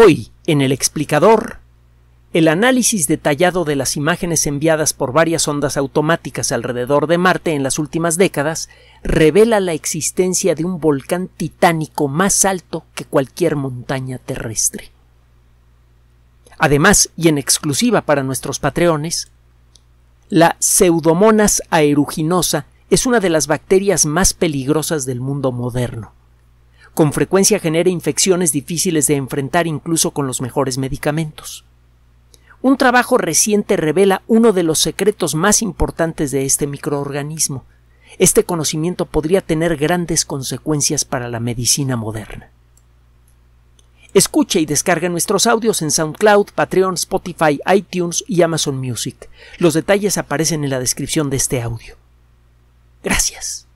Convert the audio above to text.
Hoy, en el explicador, el análisis detallado de las imágenes enviadas por varias ondas automáticas alrededor de Marte en las últimas décadas revela la existencia de un volcán titánico más alto que cualquier montaña terrestre. Además, y en exclusiva para nuestros patreones, la Pseudomonas aeruginosa es una de las bacterias más peligrosas del mundo moderno con frecuencia genera infecciones difíciles de enfrentar incluso con los mejores medicamentos. Un trabajo reciente revela uno de los secretos más importantes de este microorganismo. Este conocimiento podría tener grandes consecuencias para la medicina moderna. Escuche y descarga nuestros audios en SoundCloud, Patreon, Spotify, iTunes y Amazon Music. Los detalles aparecen en la descripción de este audio. Gracias.